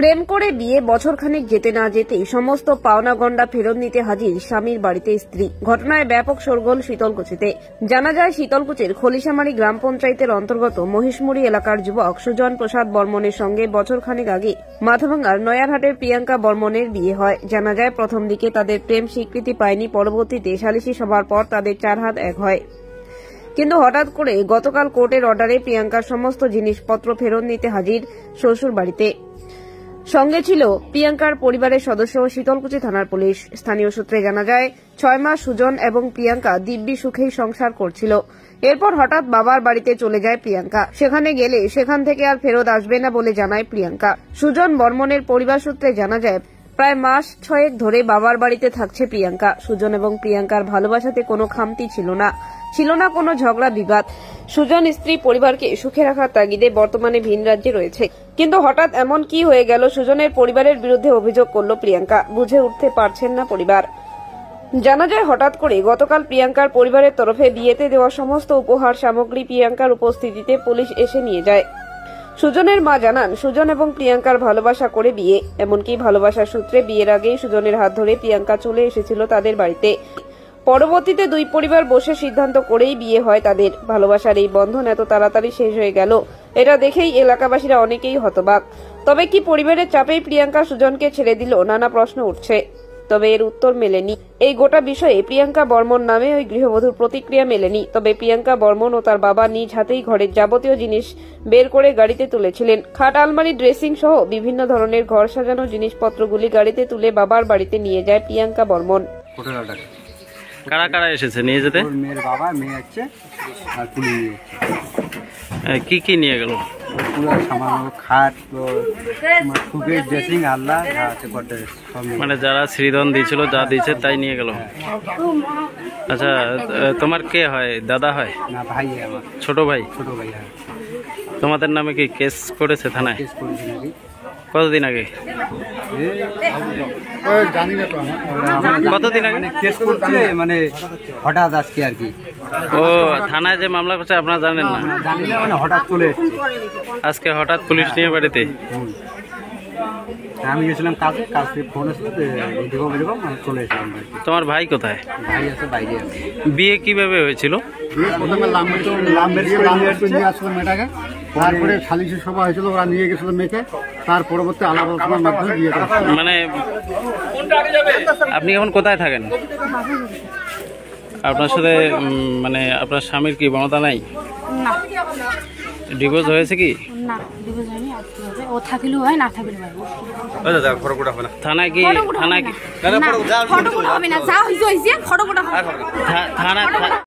প্রেম করে বিয়ে বছরখানেক যেতে না যেতেই সমস্ত পাওনা গন্ডা ফেরত নিতে হাজির স্বামীর বাড়িতে স্ত্রী ঘটনায় ব্যাপক সরগোল শীতলকুচিতে জানা যায় শীতলকুচির খলিশামারি গ্রাম পঞ্চায়েতের অন্তর্গত মহিষমুড়ি এলাকার যুবক সুজন প্রসাদ বর্মনের সঙ্গে বছরখানেক আগে মাথাভাঙ্গার নয়ারহাটের প্রিয়াঙ্কা বর্মনের বিয়ে হয় জানা যায় প্রথম দিকে তাদের প্রেম স্বীকৃতি পায়নি পরবর্তীতে সালিশি সভার পর তাদের চার হাত এক হয় কিন্তু হঠাৎ করে গতকাল কোর্টের অর্ডারে প্রিয়াঙ্কার সমস্ত জিনিসপত্র ফেরত নিতে হাজির শ্বশুর বাড়িতে সঙ্গে ছিল প্রিয়াঙ্কার পরিবারের সদস্য শীতলকুচি থানার পুলিশ স্থানীয় সূত্রে জানা যায় ছয় মাস সুজন এবং প্রিয়াঙ্কা দিব্যি সুখেই সংসার করছিল এরপর হঠাৎ বাবার বাড়িতে চলে যায় প্রিয়াঙ্কা সেখানে গেলে সেখান থেকে আর ফেরত আসবে না বলে জানায় প্রিয়াঙ্কা সুজন বর্মনের পরিবার সূত্রে জানা যায় প্রায় মাস ছয়েক ধরে বাবার বাড়িতে থাকছে প্রিয়াঙ্কা সুজন এবং প্রিয়াঙ্কার ভালোবাসাতে কোনো খামতি ছিল না ছিল না কোনো ঝগড়া বিবাদ সুজন স্ত্রী পরিবারকে সুখে রাখার তাগিদে বর্তমানে ভিন রাজ্যে রয়েছে কিন্তু হঠাৎ এমন কি হয়ে গেল সুজনের পরিবারের বিরুদ্ধে অভিযোগ করল প্রিয়াঙ্কা বুঝে উঠতে পারছেন না পরিবার জানা যায় হঠাৎ করে গতকাল প্রিয়াঙ্কার পরিবারের তরফে বিয়েতে দেওয়া সমস্ত উপহার সামগ্রী প্রিয়াঙ্কার উপস্থিতিতে পুলিশ এসে নিয়ে যায় সুজনের মা জানান সুজন এবং প্রিয়াঙ্কার ভালোবাসা করে বিয়ে এমনকি ভালোবাসার সূত্রে বিয়ের আগেই সুজনের হাত ধরে প্রিয়াঙ্কা চলে এসেছিল তাদের বাড়িতে পরবর্তীতে দুই পরিবার বসে সিদ্ধান্ত করেই বিয়ে হয় তাদের ভালোবাসার এই বন্ধন এত তাড়াতাড়ি শেষ হয়ে গেল এটা দেখেই এলাকাবাসীরা অনেকেই হতবাক তবে কি পরিবারের চাপেই প্রিয়াঙ্কা সুজনকে ছেড়ে দিল নানা প্রশ্ন উঠছে তবে এর উত্তর মেলেনি এই গোটা বিষয়ে প্রিয়াঙ্কা বর্মন নামে ওই গৃহবধূর প্রতিক্রিয়া মেলেনি তবে প্রিয়াঙ্কা বর্মন ও তার বাবা নিজ হাতেই ঘরের যাবতীয় জিনিস বের করে গাড়িতে তুলেছিলেন খাট আলমারি ড্রেসিং সহ বিভিন্ন ধরনের ঘর সাজানো জিনিসপত্রগুলি গাড়িতে তুলে বাবার বাড়িতে নিয়ে যায় প্রিয়াঙ্কা বর্মন কারা কারা এসেছে নিয়ে যেতে মেয়ের বাবা মেয়ে আর কি কি নিয়ে গেল খুবই ড্রেসিং আল্লাহ মানে যারা শ্রীধন দিয়েছিল যা দিয়েছে তাই নিয়ে গেল হ্যাঁ। আচ্ছা তোমার কে হয় দাদা হয় ভাই ছোট ভাই হ্যাঁ। তোমাদের নামে কি কেস করেছে থানায় কতদিন আগে কতদিন আগে মানে কেস মানে হঠাৎ আজকে আর কি ও থানায় যে মামলা করছে আপনারা জানেন না হঠাৎ চলে আজকে হঠাৎ পুলিশ নিয়ে বাড়িতে আমি গেছিলাম কাজে কাজ থেকে মানে চলে এসেছিলাম তোমার ভাই কোথায় ভাই আছে বাইরে বিয়ে কিভাবে হয়েছিল প্রথমে নিয়ে আসলাম মেয়েটাকে তারপরে সালিশি সভা হয়েছিল ওরা নিয়ে গেছিল মেয়েকে তার পরবর্তী আলাদা আলোচনার মাধ্যমে বিয়ে মানে আপনি এখন কোথায় থাকেন আপনার সাথে মানে আপনার স্বামীর কি বনতা নাই না ডিভোর্স হয়েছে কি না ডিভোর্স হয়নি হয় না থানায় কি থানায় কি হবে না